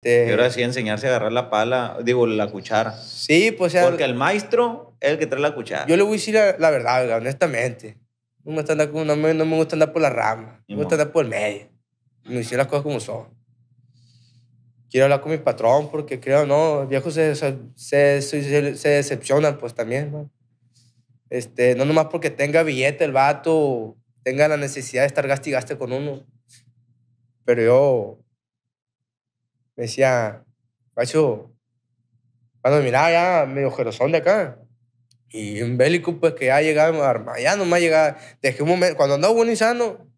Quiero este, así enseñarse a agarrar la pala, digo, la cuchara. Sí, pues Porque el maestro es el que trae la cuchara. Yo le voy a decir la, verdad, honestamente. No me, gusta andar por la rama, me gusta andar por el medio. Me hicieron las cosas como son. Quiero hablar con mi patrón porque creo, no, el viejo se, se, se, pues también, ¿no? Este, no nomás porque tenga billete el vato, tenga la necesidad de estar gastigaste con uno. Pero yo me decía, macho, cuando miraba ya medio jerosón de acá, y un bélico, pues que ya llegaba armado, ya nomás llegaba, desde un momento, cuando andaba bueno y sano,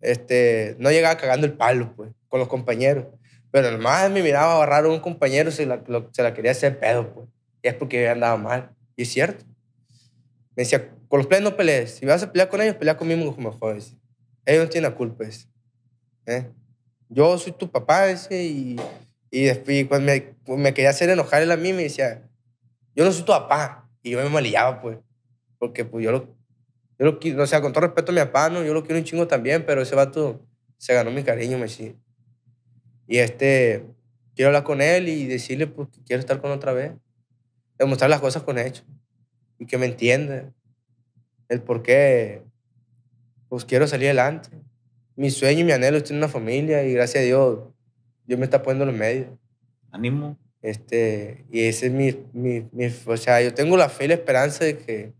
este, no llegaba cagando el palo, pues, con los compañeros. Pero además me miraba agarrar a un compañero si la, se la quería hacer pedo, pues. Y es porque andaba mal. Y es cierto. Me decía, con los players no pelees. Si vas a pelear con ellos, pelea conmigo mejor. Ellos no tienen la culpa. ¿Eh? yo soy tu papá, ese, y, y después cuando pues, me, quería hacer enojar él a mí, me decía, yo no soy tu papá. Y yo me malillaba, pues, porque pues yo lo, yo lo quiero, o sea, con todo respeto a mi papá, ¿no? yo lo quiero un chingo también, pero ese vato se ganó mi cariño, me decía. Y este, quiero hablar con él y decirle, pues, que quiero estar con otra vez. Demostrar las cosas con hecho. Y que me entienda el por qué, pues, quiero salir adelante mi sueño y mi anhelo es tener una familia y gracias a Dios, Dios me está poniendo los medios. Ánimo. Este, y ese es mi, mi, o sea, yo tengo la fe y la esperanza de que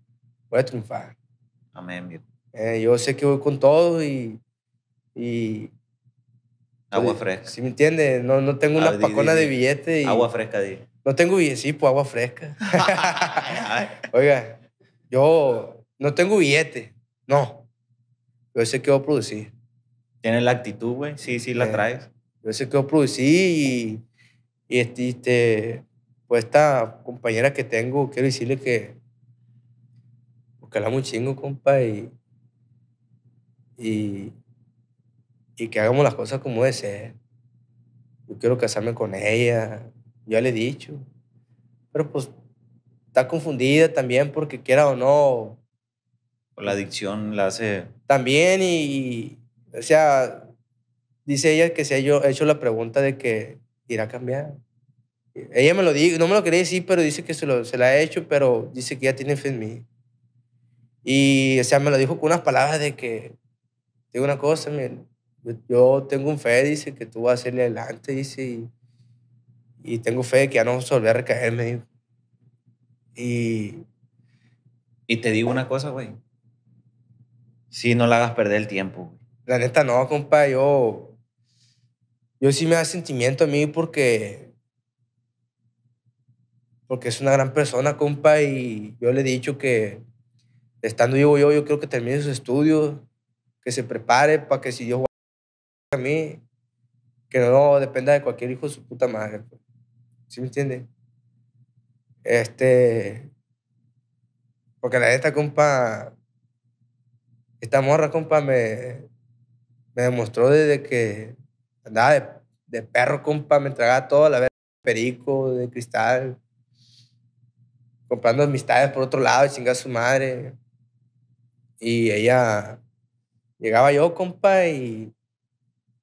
voy a triunfar. Amén, eh, yo sé que voy con todo y, Agua pues, fresca. si me entiende No, no tengo una pacona de billete. Y agua fresca, di. No tengo billete, sí, pues agua fresca. Oiga, yo no tengo billete, no. Yo sé que voy a producir. Tienes la actitud, güey. Sí, sí, la traes. Yo sé que yo producí y, este, este, pues esta compañera que tengo, quiero decirle que, porque la un chingo, compa, y, y, y que hagamos las cosas como debe Yo quiero casarme con ella, ya le he dicho. Pero pues está confundida también porque quiera o no. O la adicción la hace. También y, o sea, dice ella que se ha hecho la pregunta de que irá a cambiar. Ella me lo dijo, no me lo quería decir, pero dice que se, lo, la ha hecho, pero dice que ya tiene fe en mí. Y, o sea, me lo dijo con unas palabras de que, digo una cosa, yo, tengo un fe, dice, que tú vas a hacerle adelante, dice, y, y tengo fe de que ya no volverá a recaerme, Y... Y te digo una cosa, güey. Si no la hagas perder el tiempo, la neta no, compa, yo... Yo sí me da sentimiento a mí porque... Porque es una gran persona, compa, y yo le he dicho que estando vivo yo, yo creo que termine sus estudios, que se prepare para que si Dios a mí, que no dependa de cualquier hijo de su puta madre. Pues. ¿Sí me entiende? Este. Porque la neta, compa. Esta morra, compa, me me demostró desde que andaba de, perro, compa, me tragaba todo la vez perico, de cristal, comprando amistades por otro lado, y a su madre. Y ella, llegaba yo, compa, y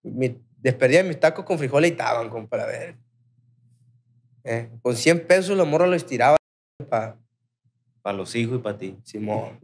me desperdía mis tacos con frijoles y taban, compa, a ver. Eh, con 100 pesos los morros lo estiraba para... Para los hijos y para ti. Simón.